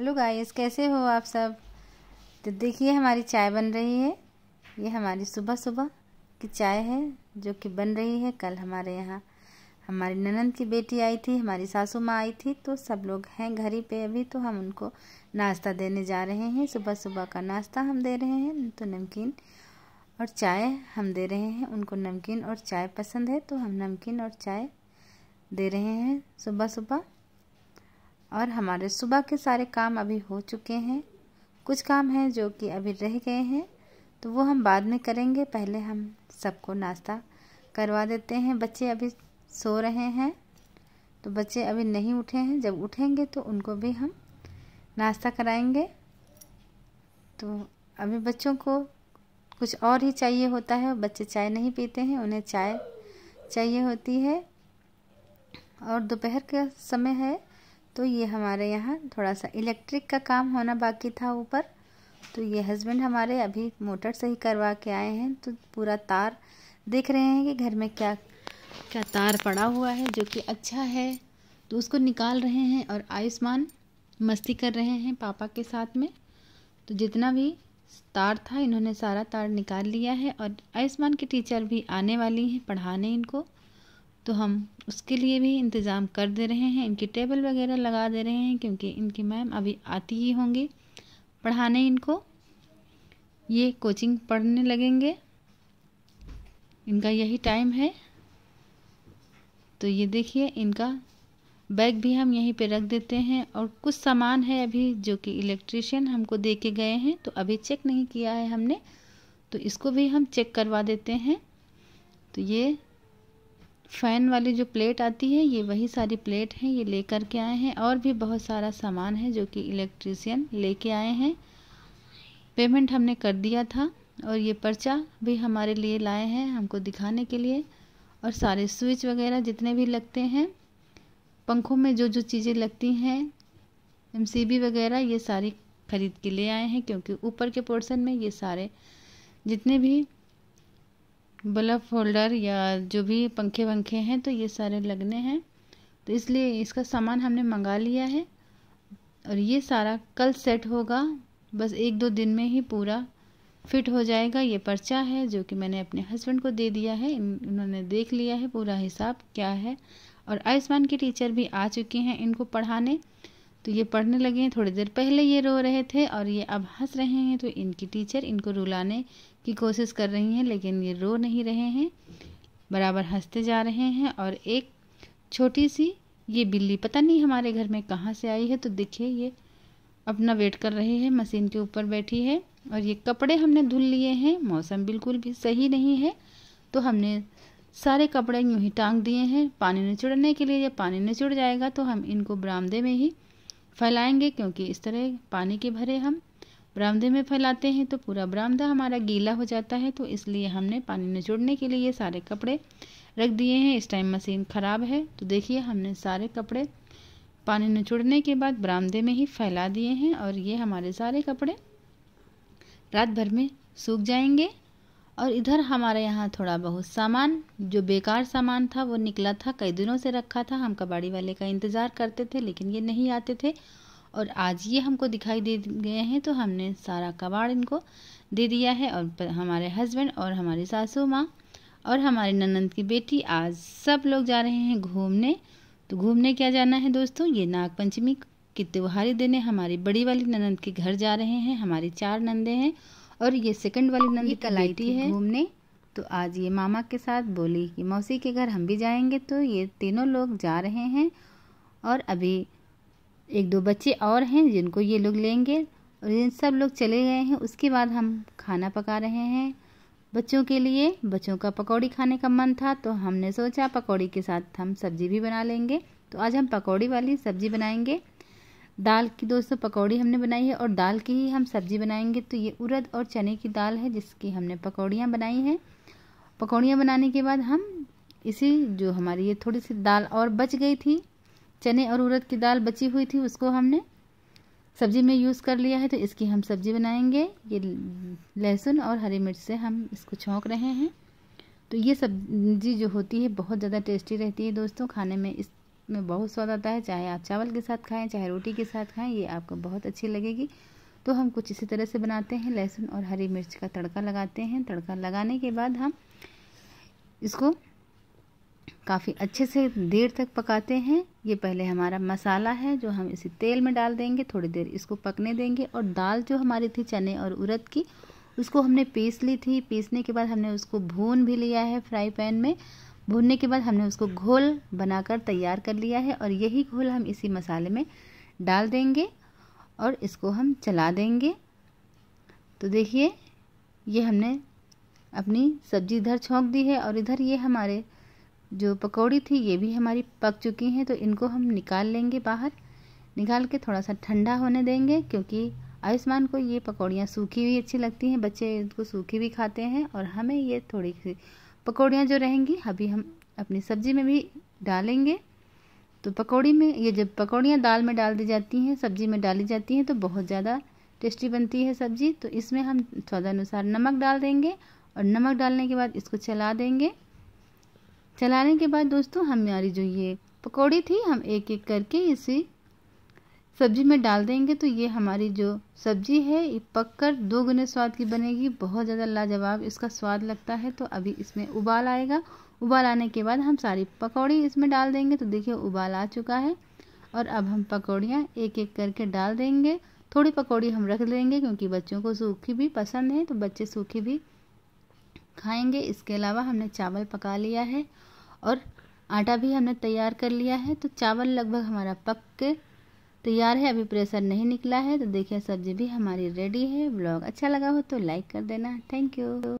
hello guys कैसे हो आप सब तो देखिए हमारी चाय बन रही है ये हमारी सुबह सुबह की चाय है जो कि बन रही है कल हमारे यहाँ हमारी ननंद की बेटी आई थी हमारी सासू माँ आई थी तो सब लोग हैं घर ही पे अभी तो हम उनको नाश्ता देने जा रहे हैं सुबह सुबह का नाश्ता हम दे रहे हैं तो नमकीन और चाय हम दे रहे हैं उनको नमकीन और चाय पसंद है तो हम नमकीन और चाय दे रहे हैं सुबह सुबह और हमारे सुबह के सारे काम अभी हो चुके हैं कुछ काम हैं जो कि अभी रह गए हैं तो वो हम बाद में करेंगे पहले हम सबको नाश्ता करवा देते हैं बच्चे अभी सो रहे हैं तो बच्चे अभी नहीं उठे हैं जब उठेंगे तो उनको भी हम नाश्ता कराएंगे तो अभी बच्चों को कुछ और ही चाहिए होता है बच्चे चाय नहीं पीते हैं उन्हें चाय चाहिए होती है और दोपहर का समय है तो ये हमारे यहाँ थोड़ा सा इलेक्ट्रिक का काम होना बाकी था ऊपर तो ये हस्बैंड हमारे अभी मोटर से ही करवा के आए हैं तो पूरा तार देख रहे हैं कि घर में क्या क्या तार पड़ा हुआ है जो कि अच्छा है तो उसको निकाल रहे हैं और आयुष्मान मस्ती कर रहे हैं पापा के साथ में तो जितना भी तार था इन्होंने सारा तार निकाल लिया है और आयुष्मान की टीचर भी आने वाली हैं पढ़ाने इनको तो हम उसके लिए भी इंतज़ाम कर दे रहे हैं इनकी टेबल वगैरह लगा दे रहे हैं क्योंकि इनकी मैम अभी आती ही होंगी पढ़ाने इनको ये कोचिंग पढ़ने लगेंगे इनका यही टाइम है तो ये देखिए इनका बैग भी हम यहीं पे रख देते हैं और कुछ सामान है अभी जो कि इलेक्ट्रिशियन हमको दे के गए हैं तो अभी चेक नहीं किया है हमने तो इसको भी हम चेक करवा देते हैं तो ये फ़ैन वाली जो प्लेट आती है ये वही सारी प्लेट हैं ये लेकर के आए हैं और भी बहुत सारा सामान है जो कि इलेक्ट्रीशियन लेके आए हैं पेमेंट हमने कर दिया था और ये पर्चा भी हमारे लिए लाए हैं हमको दिखाने के लिए और सारे स्विच वगैरह जितने भी लगते हैं पंखों में जो जो चीज़ें लगती हैं एम वगैरह ये सारी ख़रीद के ले आए हैं क्योंकि ऊपर के पोर्शन में ये सारे जितने भी बल्ब होल्डर या जो भी पंखे वंखे हैं तो ये सारे लगने हैं तो इसलिए इसका सामान हमने मंगा लिया है और ये सारा कल सेट होगा बस एक दो दिन में ही पूरा फिट हो जाएगा ये पर्चा है जो कि मैंने अपने हस्बैंड को दे दिया है उन्होंने देख लिया है पूरा हिसाब क्या है और आयुष्मान की टीचर भी आ चुकी हैं इनको पढ़ाने तो ये पढ़ने लगे हैं थोड़ी देर पहले ये रो रहे थे और ये अब हंस रहे हैं तो इनकी टीचर इनको रुलाने की कोशिश कर रही हैं लेकिन ये रो नहीं रहे हैं बराबर हंसते जा रहे हैं और एक छोटी सी ये बिल्ली पता नहीं हमारे घर में कहाँ से आई है तो देखिए ये अपना वेट कर रही है मशीन के ऊपर बैठी है और ये कपड़े हमने धुल लिए हैं मौसम बिल्कुल भी सही नहीं है तो हमने सारे कपड़े यूँ ही टांग दिए हैं पानी निचुड़ने के लिए जब पानी निचुड़ जाएगा तो हम इनको बरामदे में ही फैलाएंगे क्योंकि इस तरह पानी के भरे हम बरामदे में फैलाते हैं तो पूरा बरामदा हमारा गीला हो जाता है तो इसलिए हमने पानी निचोड़ने के लिए ये सारे कपड़े रख दिए हैं इस टाइम मशीन ख़राब है तो देखिए हमने सारे कपड़े पानी निचोड़ने के बाद बरामदे में ही फैला दिए हैं और ये हमारे सारे कपड़े रात भर में सूख जाएंगे और इधर हमारे यहाँ थोड़ा बहुत सामान जो बेकार सामान था वो निकला था कई दिनों से रखा था हम कबाड़ी वाले का इंतज़ार करते थे लेकिन ये नहीं आते थे और आज ये हमको दिखाई दे गए हैं तो हमने सारा कबाड़ इनको दे दिया है और हमारे हस्बैंड और हमारी सासू माँ और हमारे ननंद की बेटी आज सब लोग जा रहे हैं घूमने तो घूमने क्या जाना है दोस्तों ये नागपंचमी की त्योहारी दिन है हमारी बड़ी वाली ननंद के घर जा रहे हैं हमारी चार नंदे हैं और ये सेकंड वाली नंदी कल आई थी है घूमने तो आज ये मामा के साथ बोली कि मौसी के घर हम भी जाएंगे तो ये तीनों लोग जा रहे हैं और अभी एक दो बच्चे और हैं जिनको ये लोग लेंगे और इन सब लोग चले गए हैं उसके बाद हम खाना पका रहे हैं बच्चों के लिए बच्चों का पकौड़ी खाने का मन था तो हमने सोचा पकौड़ी के साथ हम सब्ज़ी भी बना लेंगे तो आज हम पकौड़ी वाली सब्ज़ी बनाएंगे दाल की दोस्तों पकौड़ी हमने बनाई है और दाल की ही हम सब्जी बनाएंगे तो ये उड़द और चने की दाल है जिसकी हमने पकौड़ियाँ बनाई हैं पकौड़ियाँ बनाने के बाद हम इसी जो हमारी ये थोड़ी सी दाल और बच गई थी चने और उड़द की दाल बची हुई थी उसको हमने सब्जी में यूज़ कर लिया है तो इसकी हम सब्जी बनाएंगे ये लहसुन और हरी मिर्च से हम इसको छोंक रहे हैं तो ये सब्जी जो होती है बहुत ज़्यादा टेस्टी रहती है दोस्तों खाने में इस में बहुत स्वाद आता है चाहे आप चावल के साथ खाएं चाहे रोटी के साथ खाएं ये आपको बहुत अच्छी लगेगी तो हम कुछ इसी तरह से बनाते हैं लहसुन और हरी मिर्च का तड़का लगाते हैं तड़का लगाने के बाद हम इसको काफ़ी अच्छे से देर तक पकाते हैं ये पहले हमारा मसाला है जो हम इसी तेल में डाल देंगे थोड़ी देर इसको पकने देंगे और दाल जो हमारी थी चने और उड़द की उसको हमने पीस ली थी पीसने के बाद हमने उसको भून भी लिया है फ्राई पैन में भूनने के बाद हमने उसको घोल बनाकर तैयार कर लिया है और यही घोल हम इसी मसाले में डाल देंगे और इसको हम चला देंगे तो देखिए ये हमने अपनी सब्जी इधर छोंक दी है और इधर ये हमारे जो पकौड़ी थी ये भी हमारी पक चुकी हैं तो इनको हम निकाल लेंगे बाहर निकाल के थोड़ा सा ठंडा होने देंगे क्योंकि आयुष्मान को ये पकौड़ियाँ सूखी हुई अच्छी लगती हैं बच्चे इनको सूखी भी खाते हैं और हमें ये थोड़ी सी पकौड़ियाँ जो रहेंगी अभी हम अपनी सब्जी में भी डालेंगे तो पकौड़ी में ये जब पकौड़ियाँ दाल में डाल दी जाती हैं सब्जी में डाली जाती हैं तो बहुत ज़्यादा टेस्टी बनती है सब्जी तो इसमें हम स्वादानुसार नमक डाल देंगे और नमक डालने के बाद इसको चला देंगे चलाने के बाद दोस्तों हमारी जो ये पकौड़ी थी हम एक एक करके इसी सब्जी में डाल देंगे तो ये हमारी जो सब्जी है ये पक कर दो गुने स्वाद की बनेगी बहुत ज़्यादा लाजवाब इसका स्वाद लगता है तो अभी इसमें उबाल आएगा उबाल आने के बाद हम सारी पकौड़ी इसमें डाल देंगे तो देखिए उबाल आ चुका है और अब हम पकौड़ियाँ एक एक करके डाल देंगे थोड़ी पकौड़ी हम रख देंगे क्योंकि बच्चों को सूखी भी पसंद है तो बच्चे सूखी भी खाएंगे इसके अलावा हमने चावल पका लिया है और आटा भी हमने तैयार कर लिया है तो चावल लगभग हमारा पक के तैयार है अभी प्रेशर नहीं निकला है तो देखिए सब्जी भी हमारी रेडी है ब्लॉग अच्छा लगा हो तो लाइक कर देना थैंक यू